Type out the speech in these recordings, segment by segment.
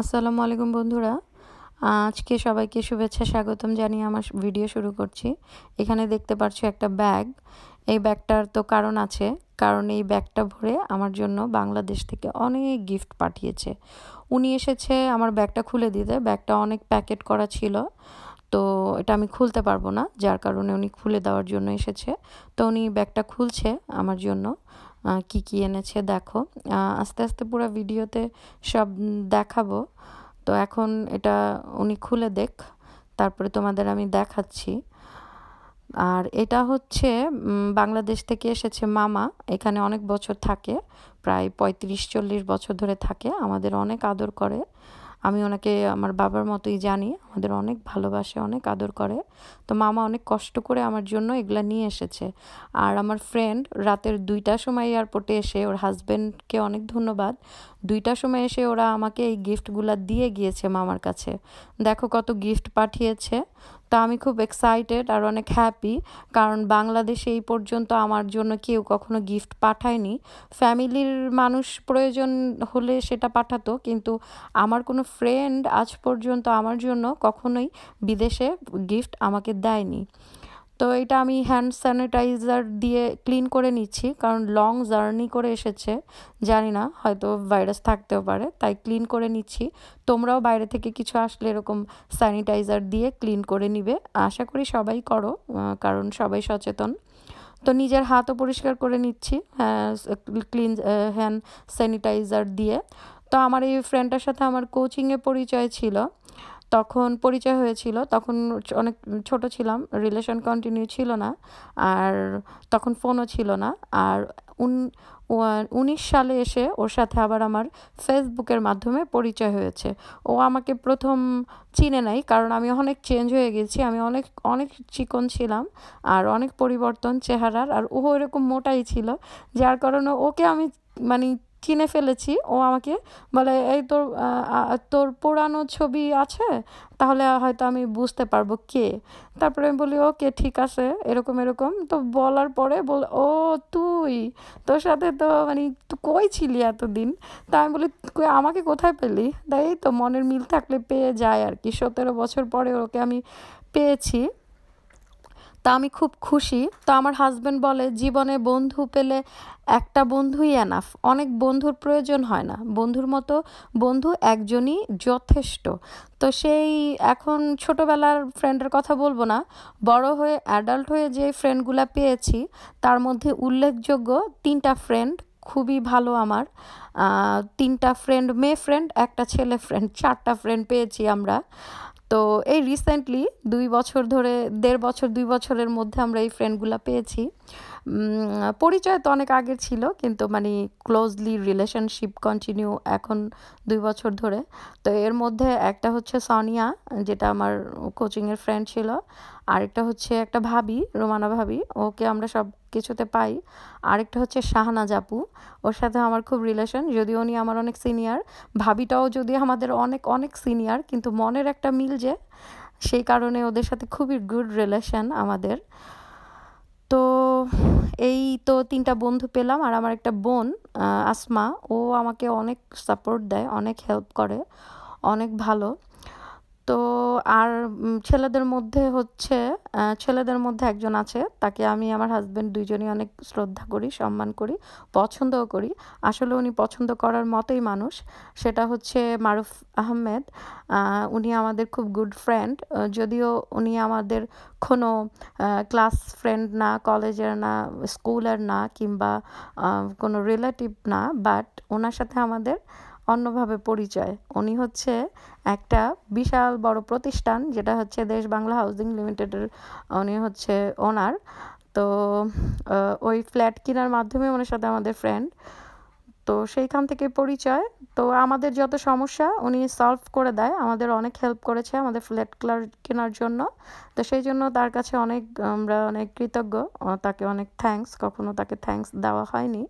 আসসালামু আলাইকুম বন্ধুরা আজকে সবাইকে শুভেচ্ছা স্বাগতম জানিয়ে আমার ভিডিও শুরু করছি এখানে দেখতে পাচ্ছি একটা ব্যাগ এই ব্যাগটার তো কারণ আছে কারণ এই ব্যাগটা ভরে আমার জন্য বাংলাদেশ থেকে অনেক গিফট পাঠিয়েছে উনি এসেছে আমার ব্যাগটা খুলে দিতে ব্যাগটা অনেক প্যাকেট করা ছিল তো এটা আমি খুলতে পারবো না যার কারণে উনি খুলে দেওয়ার জন্য এসেছে তো উনি ব্যাগটা খুলছে আমার জন্য কি কি এনেছে দেখো আস্তে আস্তে পুরো ভিডিওতে সব দেখাবো তো এখন এটা উনি খুলে দেখ তারপরে তোমাদের আমি দেখাচ্ছি আর এটা হচ্ছে বাংলাদেশ থেকে এসেছে মামা এখানে অনেক বছর থাকে প্রায় পঁয়ত্রিশ চল্লিশ বছর ধরে থাকে আমাদের অনেক আদর করে আমি ওনাকে আমার বাবার মতোই জানি আমাদের অনেক ভালোবাসে অনেক আদর করে তো মামা অনেক কষ্ট করে আমার জন্য এগুলা নিয়ে এসেছে আর আমার ফ্রেন্ড রাতের দুইটা সময় এয়ারপোর্টে এসে ওর হাজব্যান্ডকে অনেক ধন্যবাদ দুইটা সময় এসে ওরা আমাকে এই গিফটগুলো দিয়ে গিয়েছে মামার কাছে দেখো কত গিফট পাঠিয়েছে তো আমি খুব এক্সাইটেড আর অনেক হ্যাপি কারণ বাংলাদেশে এই পর্যন্ত আমার জন্য কেউ কখনো গিফট পাঠায়নি ফ্যামিলির মানুষ প্রয়োজন হলে সেটা পাঠাতো কিন্তু আমার কোনো ফ্রেন্ড আজ পর্যন্ত আমার জন্য কখনোই বিদেশে গিফট আমাকে দেয়নি তো এটা আমি হ্যান্ড স্যানিটাইজার দিয়ে ক্লিন করে নিচ্ছি কারণ লং জার্নি করে এসেছে জানি না হয়তো ভাইরাস থাকতেও পারে তাই ক্লিন করে নিচ্ছি তোমরাও বাইরে থেকে কিছু আসলে এরকম স্যানিটাইজার দিয়ে ক্লিন করে নিবে আশা করি সবাই করো কারণ সবাই সচেতন তো নিজের হাতও পরিষ্কার করে নিচ্ছি ক্লিন হ্যান্ড স্যানিটাইজার দিয়ে তো আমার এই ফ্রেন্ডটার সাথে আমার কোচিংয়ে পরিচয় ছিল তখন পরিচয় হয়েছিল তখন অনেক ছোট ছিলাম রিলেশন কন্টিনিউ ছিল না আর তখন ফোনও ছিল না আর উনিশ সালে এসে ওর সাথে আবার আমার ফেসবুকের মাধ্যমে পরিচয় হয়েছে ও আমাকে প্রথম চিনে নাই কারণ আমি অনেক চেঞ্জ হয়ে গেছি আমি অনেক অনেক চিকন ছিলাম আর অনেক পরিবর্তন চেহারার আর ও এরকম মোটাই ছিল যার কারণে ওকে আমি মানে কিনে ফেলেছি ও আমাকে বলে এই তোর তোর পুরানো ছবি আছে তাহলে হয়তো আমি বুঝতে পারবো কে তারপরে আমি বলি ওকে ঠিক আছে এরকম এরকম তো বলার পরে বল ও তুই তোর সাথে তো মানে তুই কই ছিলি এতদিন তা আমি বলি তুই আমাকে কোথায় পেলি তাই তো মনের মিল থাকলে পেয়ে যায় আর কি সতেরো বছর পরে ওকে আমি পেয়েছি তা আমি খুব খুশি তো আমার হাজব্যান্ড বলে জীবনে বন্ধু পেলে একটা বন্ধুই এনাফ অনেক বন্ধুর প্রয়োজন হয় না বন্ধুর মতো বন্ধু একজনই যথেষ্ট তো সেই এখন ছোটোবেলার ফ্রেন্ডের কথা বলবো না বড় হয়ে অ্যাডাল্ট হয়ে যে ফ্রেন্ডগুলা পেয়েছি তার মধ্যে উল্লেখযোগ্য তিনটা ফ্রেন্ড খুবই ভালো আমার তিনটা ফ্রেন্ড মেয়ে ফ্রেন্ড একটা ছেলে ফ্রেন্ড চারটা ফ্রেন্ড পেয়েছি আমরা তো এই রিসেন্টলি দুই বছর ধরে দেড় বছর দুই বছরের মধ্যে আমরা এই ফ্রেন্ডগুলো পেয়েছি পরিচয় তো অনেক আগের ছিল কিন্তু মানে ক্লোজলি রিলেশনশিপ কন্টিনিউ এখন দুই বছর ধরে তো এর মধ্যে একটা হচ্ছে সনিয়া যেটা আমার কোচিংয়ের ফ্রেন্ড ছিল আরেকটা হচ্ছে একটা ভাবি রোমানা ভাবি ওকে আমরা সব কিছুতে পাই আরেকটা হচ্ছে শাহানা জাপু ওর সাথে আমার খুব রিলেশন যদি উনি আমার অনেক সিনিয়র ভাবিটাও যদি আমাদের অনেক অনেক সিনিয়র কিন্তু মনের একটা মিল যে সেই কারণে ওদের সাথে খুবই গুড রিলেশন আমাদের তো এই তো তিনটা বন্ধু পেলাম আর আমার একটা বোন আসমা ও আমাকে অনেক সাপোর্ট দেয় অনেক হেল্প করে অনেক ভালো তো আর ছেলেদের মধ্যে হচ্ছে ছেলেদের মধ্যে একজন আছে তাকে আমি আমার হাজব্যান্ড দুইজনই অনেক শ্রদ্ধা করি সম্মান করি পছন্দও করি আসলে উনি পছন্দ করার মতোই মানুষ সেটা হচ্ছে মারুফ আহমেদ উনি আমাদের খুব গুড ফ্রেন্ড যদিও উনি আমাদের কোনো ক্লাস ফ্রেন্ড না কলেজের না স্কুলের না কিংবা কোনো রিলেটিভ না বাট ওনার সাথে আমাদের অন্যভাবে পরিচয় উনি হচ্ছে একটা বিশাল বড় প্রতিষ্ঠান যেটা হচ্ছে দেশ বাংলা হাউজিং লিমিটেডের উনি হচ্ছে ওনার তো ওই ফ্ল্যাট কেনার মাধ্যমে ওনার সাথে আমাদের ফ্রেন্ড তো সেইখান থেকে পরিচয় তো আমাদের যত সমস্যা উনি সলভ করে দেয় আমাদের অনেক হেল্প করেছে আমাদের ফ্ল্যাট ক্লার কেনার জন্য তো সেই জন্য তার কাছে অনেক আমরা অনেক কৃতজ্ঞ তাকে অনেক থ্যাংকস কখনো তাকে থ্যাংকস দেওয়া হয়নি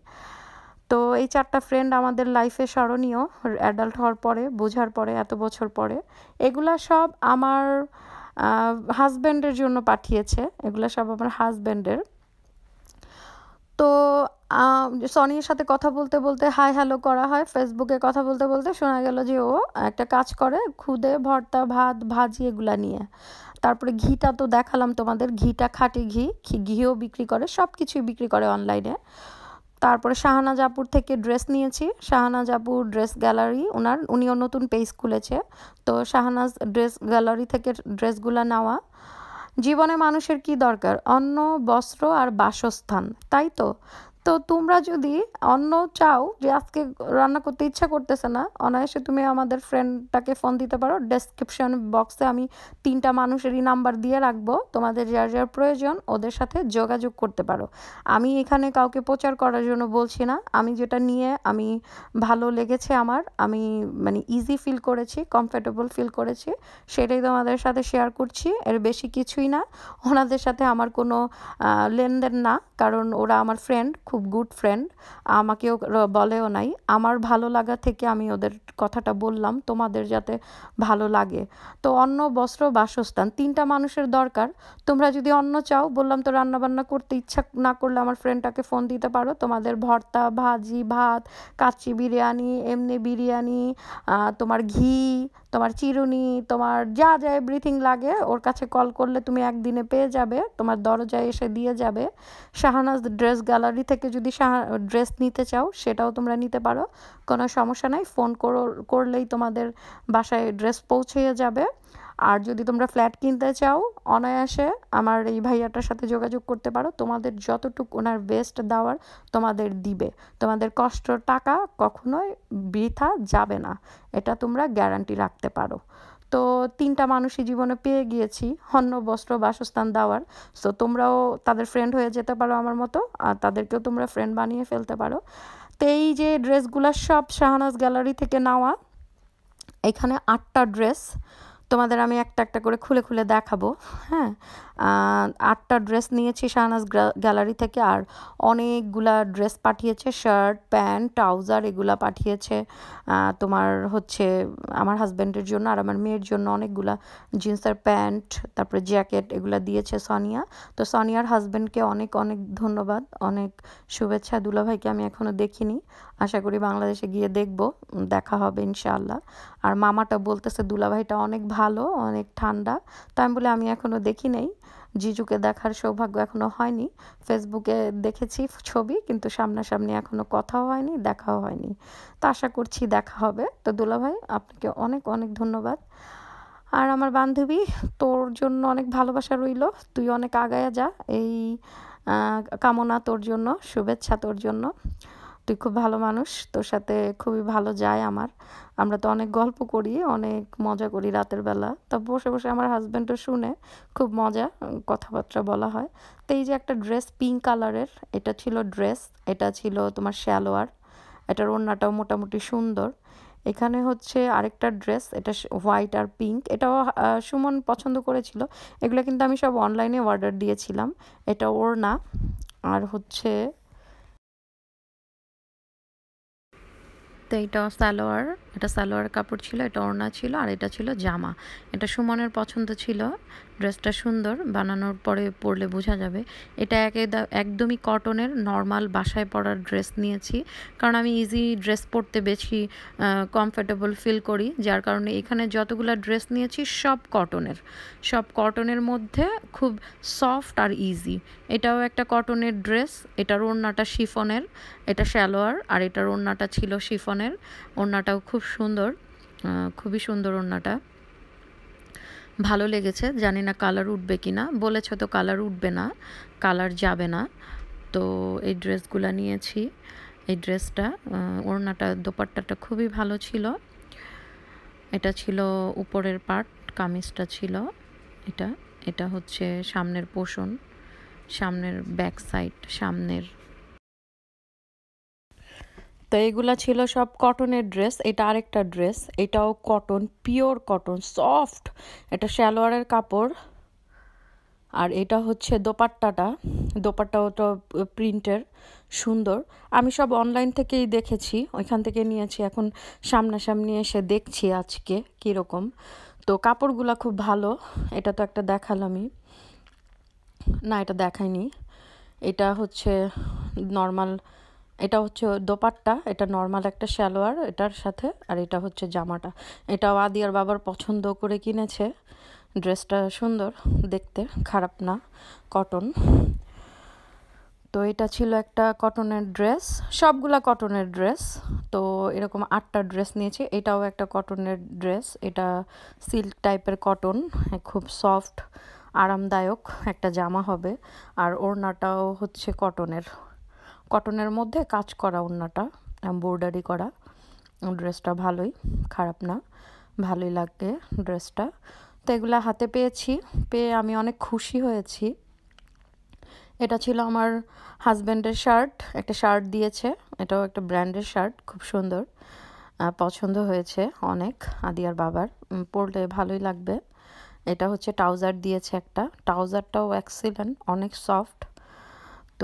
তো এই চারটা ফ্রেন্ড আমাদের লাইফে স্মরণীয় অ্যাডাল্ট হওয়ার পরে বোঝার পরে এত বছর পরে এগুলা সব আমার হাজব্যান্ডের জন্য পাঠিয়েছে এগুলা সব আমার হাজব্যান্ডের তো সনির সাথে কথা বলতে বলতে হাই হ্যালো করা হয় ফেসবুকে কথা বলতে বলতে শোনা গেল যে ও একটা কাজ করে খুদে ভর্তা ভাত ভাজি এগুলা নিয়ে তারপরে ঘিটা তো দেখালাম তোমাদের ঘিটা খাটি ঘি ঘিও বিক্রি করে সব কিছুই বিক্রি করে অনলাইনে তারপরে শাহানা জাপুর থেকে ড্রেস নিয়েছি শাহানা জাপুর ড্রেস গ্যালারি ওনার উনিও নতুন পেজ খুলেছে তো শাহানাজ ড্রেস গ্যালারি থেকে ড্রেসগুলো নেওয়া জীবনে মানুষের কি দরকার অন্ন বস্ত্র আর বাসস্থান তাই তো তো তোমরা যদি অন্য চাও যে আজকে রান্না করতে ইচ্ছা করতেছে না অনায়াসে তুমি আমাদের ফ্রেন্ডটাকে ফোন দিতে পারো ডেসক্রিপশন বক্সে আমি তিনটা মানুষেরই নাম্বার দিয়ে রাখবো তোমাদের যার যার প্রয়োজন ওদের সাথে যোগাযোগ করতে পারো আমি এখানে কাউকে প্রচার করার জন্য বলছি না আমি যেটা নিয়ে আমি ভালো লেগেছে আমার আমি মানে ইজি ফিল করেছি কমফর্টেবল ফিল করেছি সেটাই তোমাদের সাথে শেয়ার করছি এর বেশি কিছুই না ওনাদের সাথে আমার কোনো লেনদেন না কারণ ওরা আমার ফ্রেন্ড খুব গুড ফ্রেন্ড আমাকেও বলেও নাই আমার ভালো লাগা থেকে আমি ওদের কথাটা বললাম তোমাদের যাতে ভালো লাগে তো অন্ন বস্ত্র বাসস্থান তিনটা মানুষের দরকার তোমরা যদি অন্ন চাও বললাম তো রান্নাবান্না করতে ইচ্ছা না করলে আমার ফ্রেন্ডটাকে ফোন দিতে পারো তোমাদের ভর্তা ভাজি ভাত কাচি বিরিয়ানি এমনি বিরিয়ানি তোমার ঘি তোমার চিরুনি তোমার যা যা এভরিথিং লাগে ওর কাছে কল করলে তুমি একদিনে পেয়ে যাবে তোমার দরজায় এসে দিয়ে যাবে শাহানাজ ড্রেস গ্যালারি থেকে থেকে যদি ড্রেস নিতে চাও সেটাও তোমরা নিতে পারো কোনো সমস্যা নাই ফোন করলেই তোমাদের বাসায় ড্রেস পৌঁছিয়ে যাবে আর যদি তোমরা ফ্ল্যাট কিনতে চাও অনায়াসে আমার এই ভাইয়াটার সাথে যোগাযোগ করতে পারো তোমাদের যতটুকু ওনার বেস্ট দেওয়ার তোমাদের দিবে তোমাদের কষ্ট টাকা কখনোই বৃথা যাবে না এটা তোমরা গ্যারান্টি রাখতে পারো তো তিনটা মানুষই জীবনে পেয়ে গিয়েছি অন্ন বস্ত্র বাসস্থান দেওয়ার সো তোমরাও তাদের ফ্রেন্ড হয়ে যেতে পারো আমার মতো আর তাদেরকেও তোমরা ফ্রেন্ড বানিয়ে ফেলতে পারো তো এই যে ড্রেসগুলো সব শাহানাজ গ্যালারি থেকে নেওয়া এখানে আটটা ড্রেস তোমাদের আমি একটা একটা করে খুলে খুলে দেখাবো হ্যাঁ আটটা ড্রেস নিয়েছি শাহনাজ গ্যালারি থেকে আর অনেকগুলা ড্রেস পাঠিয়েছে শার্ট প্যান্ট ট্রাউজার এগুলা পাঠিয়েছে তোমার হচ্ছে আমার হাজব্যান্ডের জন্য আর আমার মেয়ের জন্য অনেকগুলা জিন্সের প্যান্ট তারপরে জ্যাকেট এগুলা দিয়েছে সোনিয়া তো সোনিয়ার হাজব্যান্ডকে অনেক অনেক ধন্যবাদ অনেক শুভেচ্ছা দুলাভাইকে আমি এখনও দেখিনি আশা করি বাংলাদেশে গিয়ে দেখব দেখা হবে ইনশাআল্লাহ আর মামাটা বলতেছে দুলাভাইটা অনেক ভালো অনেক ঠান্ডা তাই আমি বলে আমি এখনও দেখি নেই জিজুকে দেখার সৌভাগ্য এখনও হয়নি ফেসবুকে দেখেছি ছবি কিন্তু সামনাসামনি এখনো কথাও হয়নি দেখাও হয়নি তো আশা করছি দেখা হবে তো দুলাভাই আপনাকে অনেক অনেক ধন্যবাদ আর আমার বান্ধবী তোর জন্য অনেক ভালোবাসা রইল তুই অনেক আগায়া যা এই কামনা তোর জন্য শুভেচ্ছা তোর জন্য তুই খুব ভালো মানুষ তোর সাথে খুবই ভালো যায় আমার আমরা তো অনেক গল্প করি অনেক মজা করি রাতের বেলা তা বসে বসে আমার হাজব্যান্ডও শুনে খুব মজা কথাবার্তা বলা হয় তো এই যে একটা ড্রেস পিঙ্ক কালারের এটা ছিল ড্রেস এটা ছিল তোমার শ্যালোয়ার এটার ওড়নাটাও মোটামুটি সুন্দর এখানে হচ্ছে আরেকটা ড্রেস এটা হোয়াইট আর পিঙ্ক এটাও সুমন পছন্দ করেছিল এগুলো কিন্তু আমি সব অনলাইনে অর্ডার দিয়েছিলাম এটা ওড়না আর হচ্ছে তো এটা সালোয়ার এটা সালোয়ার কাপড় ছিল এটা ওড়না ছিল আর এটা ছিল জামা এটা সুমনের পছন্দ ছিল ড্রেসটা সুন্দর বানানোর পরে পরলে বোঝা যাবে এটা একদমই কটনের নর্মাল বাসায় পরার ড্রেস নিয়েছি কারণ আমি ইজি ড্রেস পরতে বেশি কমফর্টেবল ফিল করি যার কারণে এখানে যতগুলো ড্রেস নিয়েছি সব কটনের সব কটনের মধ্যে খুব সফট আর ইজি এটাও একটা কটনের ড্রেস এটার ওড়নাটা শিফনের এটা শ্যালোয়ার আর এটার ওড়নাটা ছিল শিফনের ওড়নাটাও খুব সুন্দর খুবই সুন্দর ওড়নাটা ভালো লেগেছে জানি না কালার উঠবে কি না বলেছে তো কালার উঠবে না কালার যাবে না তো এই ড্রেসগুলো নিয়েছি এই ড্রেসটা ওড়নাটা দোপাট্টাটা খুবই ভালো ছিল এটা ছিল উপরের পার্ট কামিজটা ছিল এটা এটা হচ্ছে সামনের পোষণ সামনের ব্যাক সাইড সামনের তো এগুলো ছিল সব কটনের ড্রেস এটা আরেকটা ড্রেস এটাও কটন পিওর কটন সফট এটা শ্যালোয়ারের কাপড় আর এটা হচ্ছে দোপাট্টাটা দোপাট্টাও তো প্রিন্টের সুন্দর আমি সব অনলাইন থেকেই দেখেছি ওইখান থেকে নিয়েছি এখন সামনাসামনি এসে দেখছি আজকে কীরকম তো কাপড়গুলা খুব ভালো এটা তো একটা দেখালামই না এটা দেখাইনি এটা হচ্ছে নর্মাল এটা হচ্ছে দোপাট্টা এটা নর্মাল একটা সালোয়ার এটার সাথে আর এটা হচ্ছে জামাটা এটাও আদিয়ার বাবার পছন্দ করে কিনেছে ড্রেসটা সুন্দর দেখতে খারাপ না কটন তো এটা ছিল একটা কটনের ড্রেস সবগুলা কটনের ড্রেস তো এরকম আটটা ড্রেস নিয়েছি এটাও একটা কটনের ড্রেস এটা সিল্ক টাইপের কটন খুব সফট আরামদায়ক একটা জামা হবে আর ওড়নাটাও হচ্ছে কটনের কটনের মধ্যে কাজ করা ওড়নাটা এম্ব্রয়ডারি করা ড্রেসটা ভালোই খারাপ না ভালোই লাগে ড্রেসটা তো এগুলো হাতে পেয়েছি পেয়ে আমি অনেক খুশি হয়েছি এটা ছিল আমার হাজব্যান্ডের শার্ট একটা শার্ট দিয়েছে এটাও একটা ব্র্যান্ডের শার্ট খুব সুন্দর পছন্দ হয়েছে অনেক আদিয়ার বাবার পরলে ভালোই লাগবে এটা হচ্ছে ট্রাউজার দিয়েছে একটা ট্রাউজারটাও এক্সিলেন্ট অনেক সফট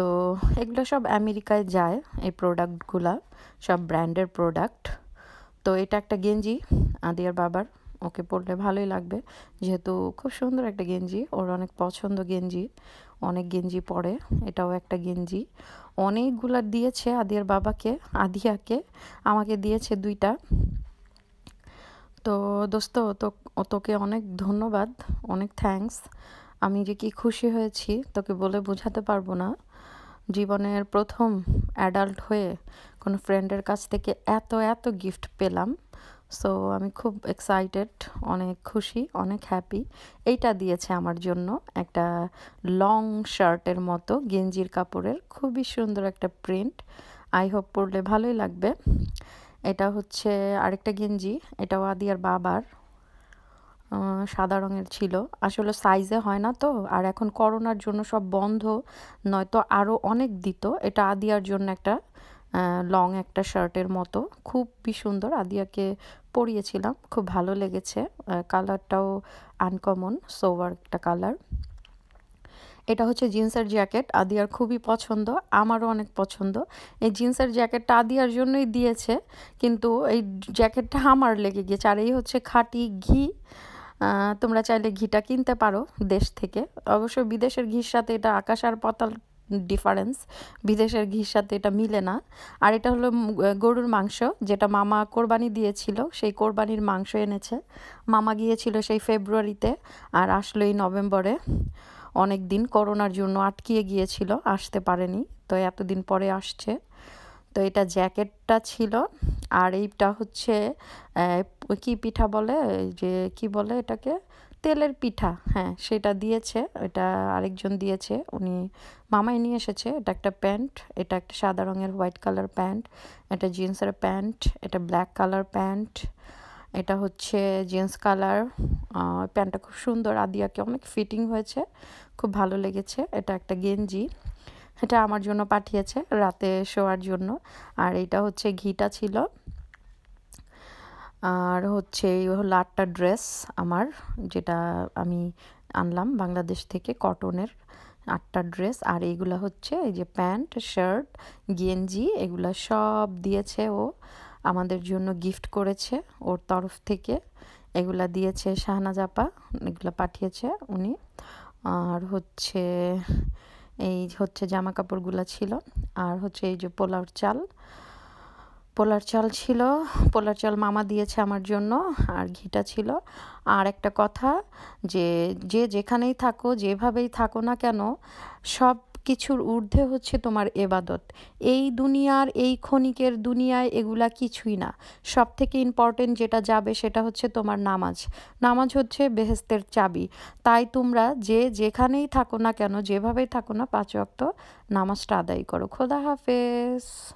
তো এগুলো সব আমেরিকায় যায় এই প্রোডাক্টগুলা সব ব্র্যান্ডের প্রোডাক্ট তো এটা একটা গেঞ্জি আদিয়ার বাবার ওকে পরলে ভালোই লাগবে যেহেতু খুব সুন্দর একটা গেঞ্জি ওর অনেক পছন্দ গেঞ্জি অনেক গেঞ্জি পরে এটাও একটা গেঞ্জি অনেকগুলা দিয়েছে আদিয়ার বাবাকে আদিয়াকে আমাকে দিয়েছে দুইটা তো দোস্ত তো তোকে অনেক ধন্যবাদ অনেক থ্যাংকস আমি যে কি খুশি হয়েছি তোকে বলে বোঝাতে পারবো না জীবনের প্রথম অ্যাডাল্ট হয়ে কোনো ফ্রেন্ডের কাছ থেকে এত এত গিফট পেলাম সো আমি খুব এক্সাইটেড অনেক খুশি অনেক হ্যাপি এইটা দিয়েছে আমার জন্য একটা লং শার্টের মতো গেঞ্জির কাপড়ের খুবই সুন্দর একটা প্রিন্ট আই হোপ পরলে ভালোই লাগবে এটা হচ্ছে আরেকটা গেঞ্জি এটাও আদিয়ার বাবার সাদা রঙের ছিল আসলে সাইজে হয় না তো আর এখন করোনার জন্য সব বন্ধ নয়তো আরও অনেক দিত এটা আদিয়ার জন্য একটা লং একটা শার্টের মতো খুবই সুন্দর আদিয়াকে পরিয়েছিলাম খুব ভালো লেগেছে কালারটাও আনকমন সোভার একটা কালার এটা হচ্ছে জিন্সের জ্যাকেট আদিয়ার খুবই পছন্দ আমারও অনেক পছন্দ এই জিন্সের জ্যাকেটটা আদিয়ার জন্যই দিয়েছে কিন্তু এই জ্যাকেটটা আমার লেগে গিয়েছে আর এই হচ্ছে খাটি ঘি তোমরা চাইলে ঘিটা কিনতে পারো দেশ থেকে অবশ্য বিদেশের ঘির সাথে এটা আকাশ আর পাতাল ডিফারেন্স বিদেশের ঘির সাথে এটা মিলে না আর এটা হলো গরুর মাংস যেটা মামা কোরবানি দিয়েছিল সেই কোরবানির মাংস এনেছে মামা গিয়েছিল সেই ফেব্রুয়ারিতে আর আসলো এই নভেম্বরে অনেক দিন করোনার জন্য আটকিয়ে গিয়েছিল আসতে পারেনি তো এতদিন পরে আসছে তো এটা জ্যাকেটটা ছিল আর এইটা হচ্ছে কি পিঠা বলে যে কি বলে এটাকে তেলের পিঠা হ্যাঁ সেটা দিয়েছে এটা আরেকজন দিয়েছে উনি মামাই নিয়ে এসেছে এটা একটা প্যান্ট এটা একটা সাদা রঙের হোয়াইট কালার প্যান্ট এটা জিন্সের প্যান্ট এটা ব্ল্যাক কালার প্যান্ট এটা হচ্ছে জিন্স কালার প্যান্টটা খুব সুন্দর আদিয়াকে অনেক ফিটিং হয়েছে খুব ভালো লেগেছে এটা একটা গেঞ্জি এটা আমার জন্য পাঠিয়েছে রাতে শোয়ার জন্য আর এটা হচ্ছে ঘিটা ছিল আর হচ্ছে এই হলো আটটা ড্রেস আমার যেটা আমি আনলাম বাংলাদেশ থেকে কটনের আটটা ড্রেস আর এইগুলো হচ্ছে এই যে প্যান্ট শার্ট গেঞ্জি এগুলা সব দিয়েছে ও আমাদের জন্য গিফট করেছে ওর তরফ থেকে এগুলো দিয়েছে শাহনাজাপা এগুলো পাঠিয়েছে উনি আর হচ্ছে এই হচ্ছে জামা কাপড়গুলো ছিল আর হচ্ছে এই যে পোলাওর চাল পোলার চাল ছিল পোলার চাল মামা দিয়েছে আমার জন্য আর ঘিটা ছিল আর একটা কথা যে যে যেখানেই থাকো যেভাবেই থাকো না কেন সব কিছুর ঊর্ধ্বে হচ্ছে তোমার এবাদত এই দুনিয়ার এই ক্ষণিকের দুনিয়ায় এগুলা কিছুই না সব থেকে ইম্পর্টেন্ট যেটা যাবে সেটা হচ্ছে তোমার নামাজ নামাজ হচ্ছে বেহেস্তের চাবি তাই তোমরা যে যেখানেই থাকো না কেন যেভাবেই থাকো না পাঁচ অক্ত নামাজটা আদায় করো খোদা হাফেজ